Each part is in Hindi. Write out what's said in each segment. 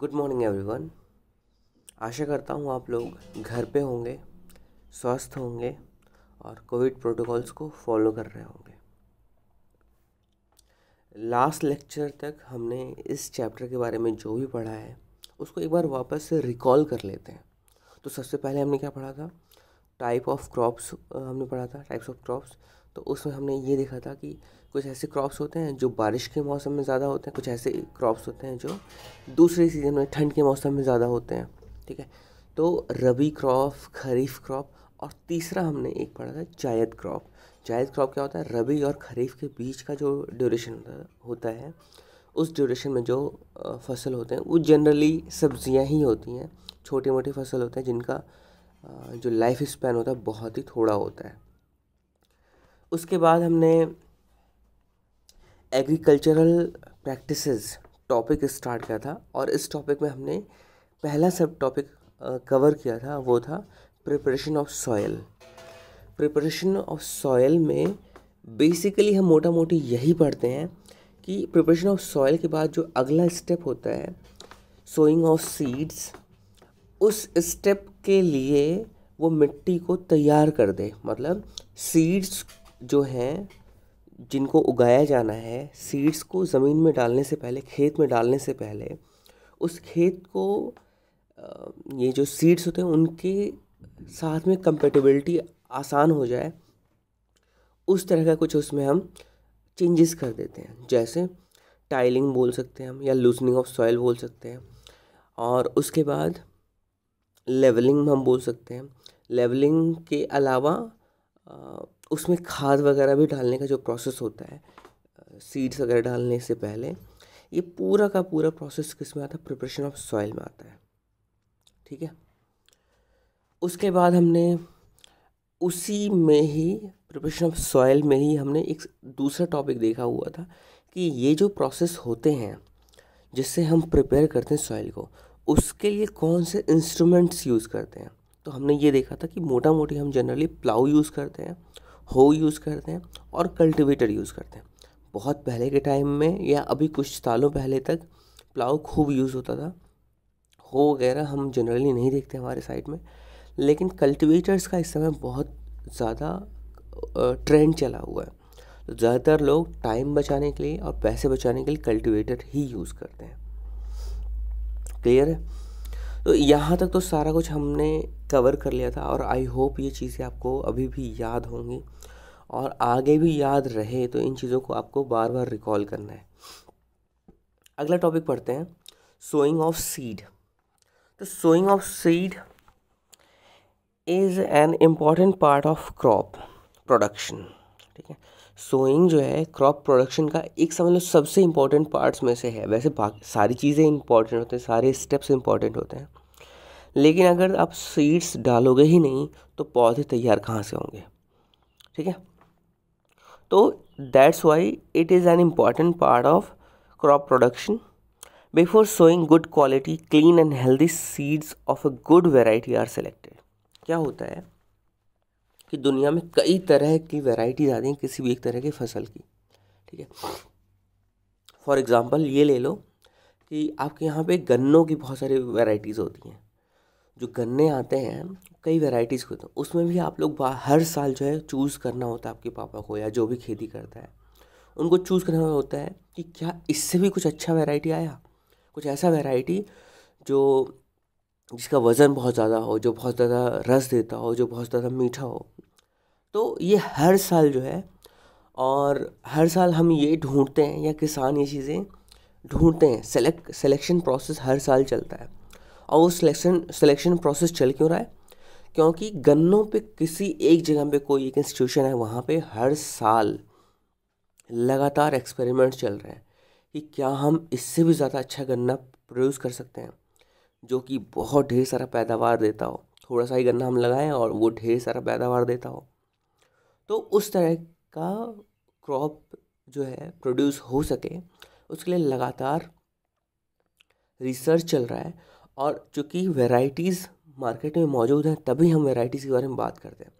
गुड मॉर्निंग एवरीवन आशा करता हूँ आप लोग घर पे होंगे स्वस्थ होंगे और कोविड प्रोटोकॉल्स को फॉलो कर रहे होंगे लास्ट लेक्चर तक हमने इस चैप्टर के बारे में जो भी पढ़ा है उसको एक बार वापस से रिकॉल कर लेते हैं तो सबसे पहले हमने क्या पढ़ा था टाइप ऑफ क्रॉप्स हमने पढ़ा था टाइप्स ऑफ क्रॉप्स तो उसमें हमने ये देखा था कि कुछ ऐसे क्रॉप्स होते हैं जो बारिश के मौसम में ज़्यादा होते हैं कुछ ऐसे क्रॉप्स होते हैं जो दूसरे सीज़न में ठंड के मौसम में ज़्यादा होते हैं ठीक है तो रबी क्रॉप खरीफ क्रॉप और तीसरा हमने एक पढ़ा था जायद क्रॉप जायद क्रॉप क्या होता है रबी और खरीफ के बीच का जो ड्यूरेशन होता है उस ड्यूरेशन में जो फसल होते हैं वो जनरली सब्जियां ही होती हैं छोटी मोटी फसल होते हैं जिनका जो लाइफ स्पैन होता है बहुत ही थोड़ा होता है उसके बाद हमने एग्रीकल्चरल प्रैक्टिसेस टॉपिक स्टार्ट किया था और इस टॉपिक में हमने पहला सब टॉपिक कवर किया था वो था preparation of soil preparation of soil में बेसिकली हम मोटा मोटी यही पढ़ते हैं कि प्रिपरेशन ऑफ सॉयल के बाद जो अगला स्टेप होता है सोइंग ऑफ सीड्स उस स्टेप के लिए वो मिट्टी को तैयार कर दे मतलब सीड्स जो हैं जिनको उगाया जाना है सीड्स को ज़मीन में डालने से पहले खेत में डालने से पहले उस खेत को ये जो सीड्स होते हैं उनके साथ में कंपेटेबिलिटी आसान हो जाए उस तरह का कुछ उसमें हम चेंजेस कर देते हैं जैसे टाइलिंग बोल सकते हैं हम या लूजनिंग ऑफ सॉइल बोल सकते हैं और उसके बाद लेवलिंग हम बोल सकते हैं लेवलिंग के अलावा उसमें खाद वगैरह भी डालने का जो प्रोसेस होता है सीड्स वगैरह डालने से पहले ये पूरा का पूरा प्रोसेस किस में आता है प्रिपरेशन ऑफ सॉइल में आता है ठीक है उसके बाद हमने उसी में ही प्रिपरेशन ऑफ सॉइल में ही हमने एक दूसरा टॉपिक देखा हुआ था कि ये जो प्रोसेस होते हैं जिससे हम प्रिपेयर करते हैं सॉइल को उसके लिए कौन से इंस्ट्रूमेंट्स यूज़ करते हैं तो हमने ये देखा था कि मोटा मोटी हम जनरली प्लाउ यूज़ करते हैं हो यूज़ करते हैं और कल्टिवेटर यूज़ करते हैं बहुत पहले के टाइम में या अभी कुछ सालों पहले तक प्लाउ खूब यूज़ होता था हो वगैरह हम जनरली नहीं देखते हमारे साइड में लेकिन कल्टिवेटर्स का इस समय बहुत ज़्यादा ट्रेंड चला हुआ है तो ज़्यादातर लोग टाइम बचाने के लिए और पैसे बचाने के लिए कल्टिवेटर ही यूज़ करते हैं क्लियर है तो यहाँ तक तो सारा कुछ हमने कवर कर लिया था और आई होप ये चीज़ें आपको अभी भी याद होंगी और आगे भी याद रहे तो इन चीज़ों को आपको बार बार रिकॉल करना है अगला टॉपिक पढ़ते हैं सोइंग ऑफ सीड तो sowing of seed is an important part of crop production ठीक है सोइंग जो है क्रॉप प्रोडक्शन का एक समझ लो सबसे इम्पॉर्टेंट पार्ट्स में से है वैसे सारी चीज़ें इंपॉर्टेंट होते हैं सारे स्टेप्स इम्पॉर्टेंट होते हैं लेकिन अगर आप सीड्स डालोगे ही नहीं तो पौधे तैयार कहाँ से होंगे ठीक है तो that's why it is an important part of crop production before sowing good quality clean and healthy seeds of a good variety are selected क्या होता है कि दुनिया में कई तरह की वैरायटीज़ आती हैं किसी भी एक तरह की फसल की ठीक है फॉर एग्ज़ाम्पल ये ले लो कि आपके यहाँ पे गन्नों की बहुत सारी वैरायटीज़ होती हैं जो गन्ने आते हैं कई वैरायटीज़ होते हैं उसमें भी आप लोग हर साल जो है चूज़ करना होता है आपके पापा को या जो भी खेती करता है उनको चूज़ करना होता है कि क्या इससे भी कुछ अच्छा वेराइटी आया कुछ ऐसा वेराइटी जो जिसका वज़न बहुत ज़्यादा हो जो बहुत ज़्यादा रस देता हो जो बहुत ज़्यादा मीठा हो तो ये हर साल जो है और हर साल हम ये ढूंढते हैं या किसान ये चीज़ें ढूंढते हैं सेलेक्ट सिलेक्शन प्रोसेस हर साल चलता है और वो सिलेक्शन सिलेक्शन प्रोसेस चल क्यों रहा है क्योंकि गन्नों पे किसी एक जगह पे कोई एक इंस्टीट्यूशन है वहाँ पे हर साल लगातार एक्सपेरिमेंट चल रहे हैं कि क्या हम इससे भी ज़्यादा अच्छा गन्ना प्रोड्यूस कर सकते हैं जो कि बहुत ढेर सारा पैदावार देता हो थोड़ा सा ही गन्ना हम लगाएं और वो ढेर सारा पैदावार देता हो तो उस तरह का क्रॉप जो है प्रोड्यूस हो सके उसके लिए लगातार रिसर्च चल रहा है और चूँकि वेराइटीज़ मार्केट में मौजूद हैं तभी हम वेराइटीज़ के बारे में बात करते हैं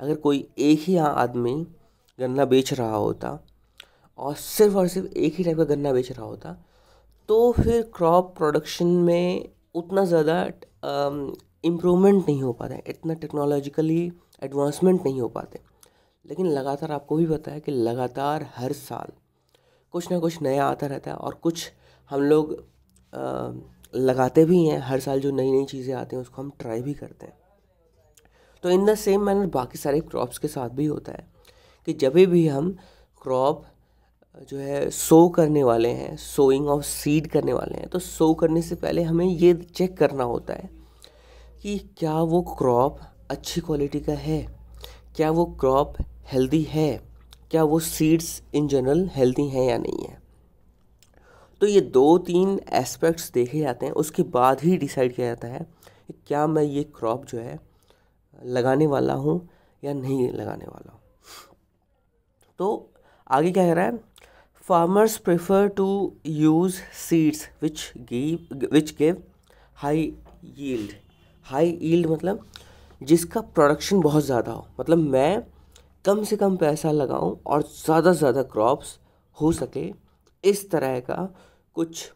अगर कोई एक ही आदमी गन्ना बेच रहा होता और सिर्फ और सिर्फ एक ही टाइप का गन्ना बेच रहा होता तो फिर क्रॉप प्रोडक्शन में उतना ज़्यादा इम्प्रूवमेंट नहीं हो पाता है इतना टेक्नोलॉजिकली एडवांसमेंट नहीं हो पाते लेकिन लगातार आपको भी पता है कि लगातार हर साल कुछ ना कुछ नया आता रहता है और कुछ हम लोग आ, लगाते भी हैं हर साल जो नई नई चीज़ें आती हैं उसको हम ट्राई भी करते हैं तो इन द सेम मैनर बाकी सारे क्रॉप्स के साथ भी होता है कि जब भी हम क्रॉप जो है सो करने वाले हैं सोइंग ऑफ सीड करने वाले हैं तो सो करने से पहले हमें ये चेक करना होता है कि क्या वो क्रॉप अच्छी क्वालिटी का है क्या वो क्रॉप हेल्दी है क्या वो सीड्स इन जनरल हेल्दी हैं या नहीं है तो ये दो तीन एस्पेक्ट्स देखे जाते हैं उसके बाद ही डिसाइड किया जाता है कि क्या मैं ये क्रॉप जो है लगाने वाला हूँ या नहीं लगाने वाला हूँ तो आगे क्या कह रहा है farmers prefer to use seeds which give which give high yield high yield मतलब जिसका प्रोडक्शन बहुत ज़्यादा हो मतलब मैं कम से कम पैसा लगाऊं और ज़्यादा से ज़्यादा क्रॉप्स हो सके इस तरह का कुछ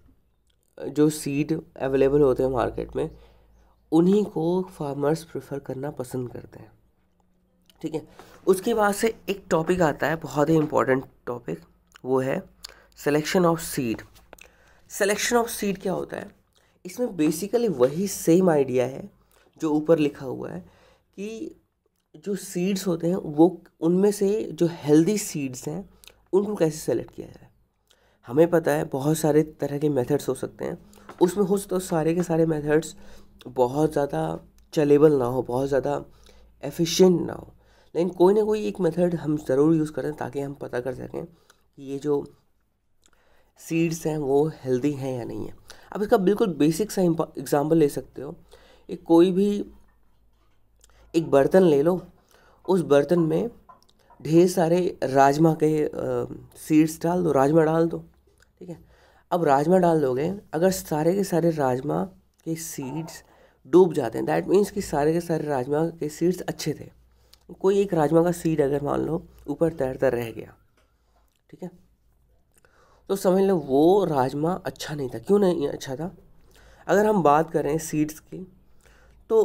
जो सीड अवेलेबल होते हैं मार्केट में उन्हीं को फार्मर्स प्रेफर करना पसंद करते हैं ठीक है उसके बाद से एक टॉपिक आता है बहुत ही इम्पोर्टेंट टॉपिक वो है selection of seed selection of seed क्या होता है इसमें बेसिकली वही सेम आइडिया है जो ऊपर लिखा हुआ है कि जो सीड्स होते हैं वो उनमें से जो हेल्दी सीड्स हैं उनको कैसे सेलेक्ट किया जाए हमें पता है बहुत सारे तरह के मेथड्स हो सकते हैं उसमें हो सकता है सारे के सारे मेथड्स बहुत ज़्यादा चलेबल ना हो बहुत ज़्यादा एफिशिएंट ना हो लेकिन कोई ना कोई एक मेथड हम ज़रूर यूज़ करें ताकि हम पता कर सकें कि ये जो सीड्स हैं वो हेल्दी हैं या नहीं है अब इसका बिल्कुल बेसिक सा एग्ज़ाम्पल ले सकते हो एक कोई भी एक बर्तन ले लो उस बर्तन में ढेर सारे राजमा के सीड्स डाल दो राजमा डाल दो ठीक है अब राजमा डाल दोगे अगर सारे के सारे राजमा के सीड्स डूब जाते हैं दैट मीन्स कि सारे के सारे राजमा के सीड्स अच्छे थे कोई एक राजमा का सीड अगर मान लो ऊपर तैरता रह गया ठीक है तो समझ लें वो राजमा अच्छा नहीं था क्यों नहीं अच्छा था अगर हम बात करें सीड्स की तो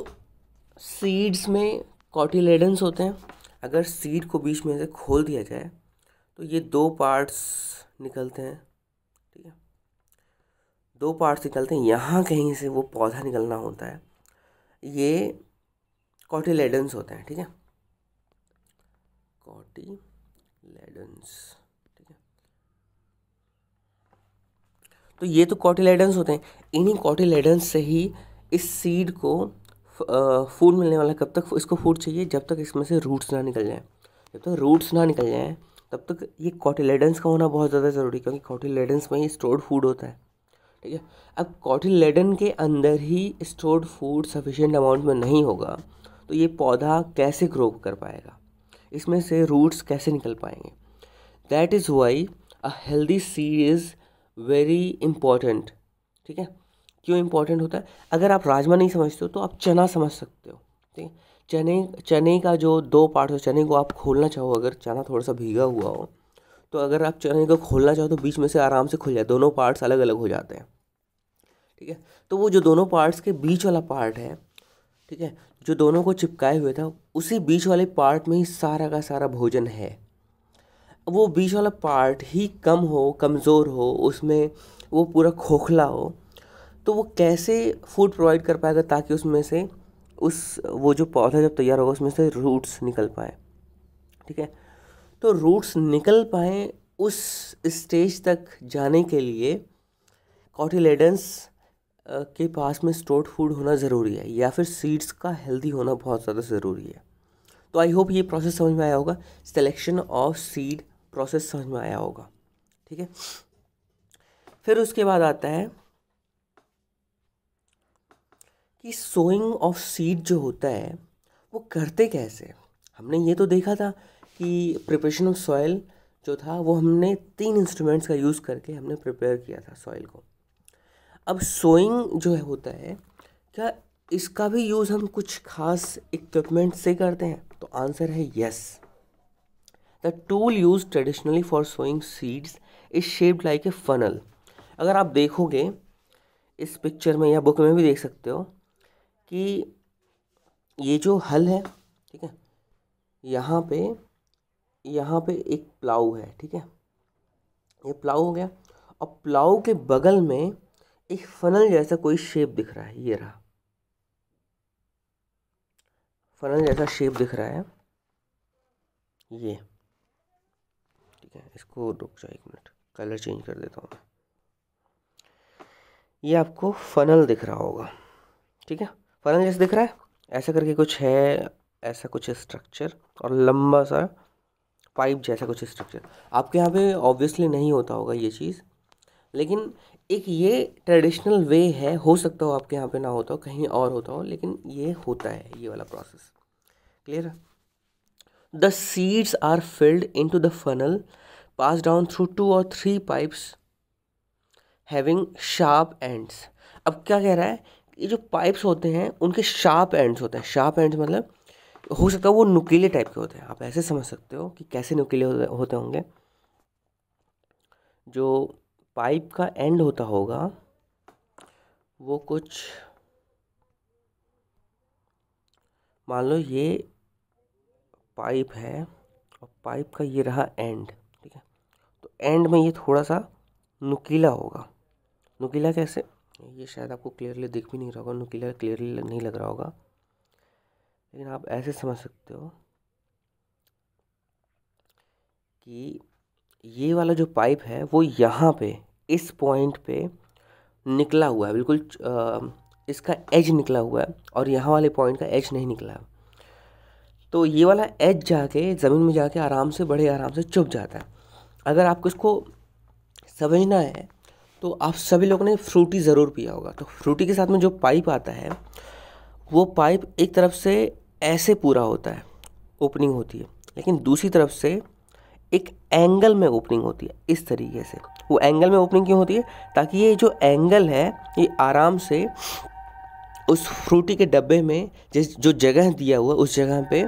सीड्स में कॉटिलेडन्स होते हैं अगर सीड को बीच में से खोल दिया जाए तो ये दो पार्ट्स निकलते हैं ठीक है दो पार्ट्स निकलते हैं यहाँ कहीं से वो पौधा निकलना होता है ये कॉटिलेडन्स होते हैं ठीक है कॉटिलेडन्स तो ये तो कॉटिलेडन्स होते हैं इन्हीं कॉटिलेडन्स से ही इस सीड को फूड मिलने वाला कब तक इसको फूड चाहिए जब तक इसमें से रूट्स ना निकल जाएँ जब तक रूट्स ना निकल जाएँ तब तक ये कॉटिलेडन्स का होना बहुत ज़्यादा ज़रूरी है क्योंकि कॉटिलेडन्स में ही स्टोर्ड फूड होता है ठीक है अब कॉटिलेडन के अंदर ही स्टोर्ड फूड सफिशेंट अमाउंट में नहीं होगा तो ये पौधा कैसे ग्रो कर पाएगा इसमें से रूट्स कैसे निकल पाएंगे that is why a healthy seed is very important ठीक है क्यों इम्पॉर्टेंट होता है अगर आप राजमा नहीं समझते हो तो आप चना समझ सकते हो ठीक है चने चने का जो दो पार्ट हो चने को आप खोलना चाहो अगर चना थोड़ा सा भीगा हुआ हो तो अगर आप चने को खोलना चाहो तो बीच में से आराम से खुल जाए दोनों पार्ट्स अलग अलग हो जाते हैं ठीक है तो वो जो दोनों पार्ट्स के बीच वाला पार्ट है ठीक है जो दोनों को चिपकाए हुए था उसी बीच वाले पार्ट में ही सारा का सारा भोजन है वो बीच वाला पार्ट ही कम हो कमज़ोर हो उसमें वो पूरा खोखला हो तो वो कैसे फूड प्रोवाइड कर पाएगा ताकि उसमें से उस वो जो पौधा जब तैयार होगा उसमें से रूट्स निकल पाए ठीक है तो रूट्स निकल पाए उस स्टेज तक जाने के लिए कॉटिलेडन्स के पास में स्टोर्ड फूड होना ज़रूरी है या फिर सीड्स का हेल्दी होना बहुत ज़्यादा ज़रूरी है तो आई होप ये प्रोसेस समझ में आया होगा सिलेक्शन ऑफ सीड प्रोसेस समझ में आया होगा ठीक है फिर उसके बाद आता है कि सोइंग ऑफ सीड जो होता है वो करते कैसे हमने ये तो देखा था कि प्रिपरेशन ऑफ सॉइल जो था वो हमने तीन इंस्ट्रूमेंट्स का यूज़ करके हमने प्रिपेयर किया था सॉइल को अब सोइंग जो है होता है क्या इसका भी यूज़ हम कुछ खास इक्विपमेंट से करते हैं तो आंसर है yes the tool used traditionally for sowing seeds is shaped like a funnel अगर आप देखोगे इस पिक्चर में या बुक में भी देख सकते हो कि ये जो हल है ठीक है यहाँ पे यहाँ पे एक प्लाउ है ठीक है ये प्लाऊ हो गया और प्लाऊ के बगल में एक फनल जैसा कोई शेप दिख रहा है ये रहा फनल जैसा शेप दिख रहा है ये हैं इसको रुक जाए एक मिनट कलर चेंज कर देता हूँ मैं ये आपको फनल दिख रहा होगा ठीक है फनल जैसे दिख रहा है ऐसा करके कुछ है ऐसा कुछ स्ट्रक्चर और लंबा सा पाइप जैसा कुछ स्ट्रक्चर आपके यहाँ पे ऑब्वियसली नहीं होता होगा ये चीज़ लेकिन एक ये ट्रेडिशनल वे है हो सकता हो आपके यहाँ पे ना होता हो कहीं और होता हो लेकिन ये होता है ये वाला process clear the seeds are filled into the funnel pass down through two और three pipes having sharp ends अब क्या कह रहा है ये जो पाइप्स होते हैं उनके शार्प एंड्स होते हैं शार्प एंड्स मतलब हो सकता है वो नुकीले टाइप के होते हैं आप ऐसे समझ सकते हो कि कैसे नुकीले होते होंगे जो पाइप का एंड होता होगा वो कुछ मान लो ये पाइप है और पाइप का ये रहा एंड एंड में ये थोड़ा सा नुकीला होगा नुकीला कैसे ये शायद आपको क्लियरली दिख भी नहीं रहा होगा नुकीला क्लियरली नहीं लग रहा होगा लेकिन आप ऐसे समझ सकते हो कि ये वाला जो पाइप है वो यहाँ पे इस पॉइंट पे निकला हुआ है बिल्कुल इसका एज निकला हुआ है और यहाँ वाले पॉइंट का एज नहीं निकला है तो ये वाला एज जाके ज़मीन में जाके आराम से बड़े आराम से चुप जाता है अगर आपको इसको समझना है तो आप सभी लोगों ने फ्रूटी ज़रूर पिया होगा तो फ्रूटी के साथ में जो पाइप आता है वो पाइप एक तरफ से ऐसे पूरा होता है ओपनिंग होती है लेकिन दूसरी तरफ से एक एंगल में ओपनिंग होती है इस तरीके से वो एंगल में ओपनिंग क्यों होती है ताकि ये जो एंगल है ये आराम से उस फ्रूटी के डब्बे में जिस जो जगह दिया हुआ उस जगह पे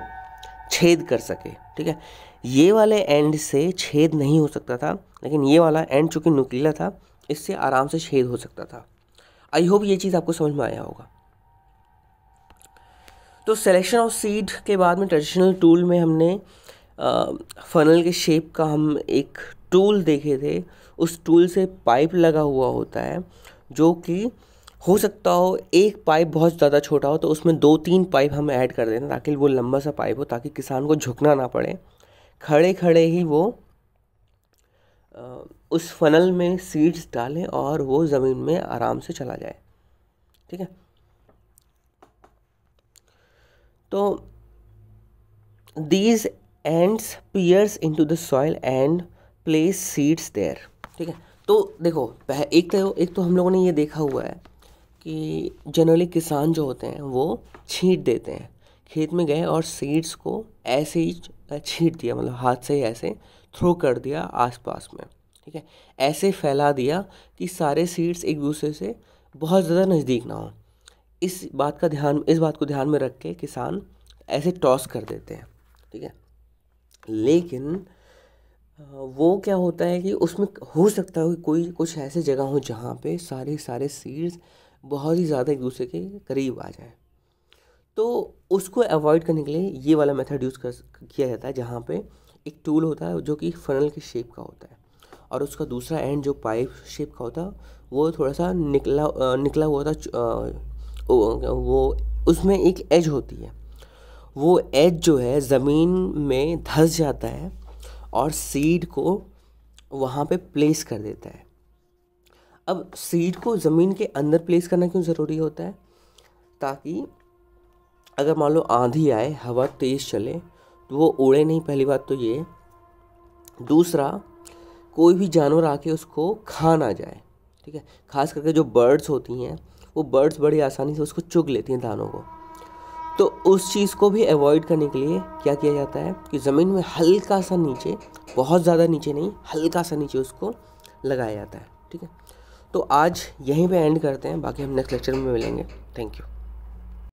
छेद कर सके ठीक है ये वाले एंड से छेद नहीं हो सकता था लेकिन ये वाला एंड चूँकि नुकीला था इससे आराम से छेद हो सकता था आई होप ये चीज़ आपको समझ में आया होगा तो सेलेक्शन ऑफ सीड के बाद में ट्रेडिशनल टूल में हमने फनल के शेप का हम एक टूल देखे थे उस टूल से पाइप लगा हुआ होता है जो कि हो सकता हो एक पाइप बहुत ज़्यादा छोटा हो तो उसमें दो तीन पाइप हम ऐड कर देते हैं ताकि वो लंबा सा पाइप हो ताकि किसान को झुकना ना पड़े खड़े खड़े ही वो उस फनल में सीड्स डालें और वो ज़मीन में आराम से चला जाए ठीक है तो these ends pierce to the soil and place seeds there ठीक है तो देखो एक तो एक तो हम लोगों ने ये देखा हुआ है कि जनरली किसान जो होते हैं वो छींट देते हैं खेत में गए और सीड्स को ऐसे ही छीट दिया मतलब हाथ से ही ऐसे थ्रो कर दिया आसपास में ठीक है ऐसे फैला दिया कि सारे सीड्स एक दूसरे से बहुत ज़्यादा नज़दीक ना हो इस बात का ध्यान इस बात को ध्यान में रख के किसान ऐसे टॉस कर देते हैं ठीक है लेकिन वो क्या होता है कि उसमें हो सकता हो कि कोई कुछ ऐसे जगह हो जहाँ पे सारे सारे सीड्स बहुत ही ज़्यादा एक दूसरे के करीब आ जाए तो उसको अवॉइड करने के लिए ये वाला मेथड यूज़ कर किया जाता है जहाँ पे एक टूल होता है जो कि फनल के शेप का होता है और उसका दूसरा एंड जो पाइप शेप का होता है वो थोड़ा सा निकला निकला हुआ था वो उसमें एक एज होती है वो एज जो है ज़मीन में धंस जाता है और सीड को वहाँ पे प्लेस कर देता है अब सीड को ज़मीन के अंदर प्लेस करना क्यों ज़रूरी होता है ताकि अगर मान लो आंधी आए हवा तेज़ चले तो वो उड़े नहीं पहली बात तो ये दूसरा कोई भी जानवर आके उसको खा ना जाए ठीक है खास करके जो बर्ड्स होती हैं वो बर्ड्स बड़ी आसानी से उसको चुग लेती हैं दानों को तो उस चीज़ को भी अवॉइड करने के लिए क्या किया जाता है कि ज़मीन में हल्का सा नीचे बहुत ज़्यादा नीचे नहीं हल्का सा नीचे उसको लगाया जाता है ठीक है तो आज यहीं पे एंड करते हैं बाकी हम नेक्स्ट लेक्चर में मिलेंगे थैंक यू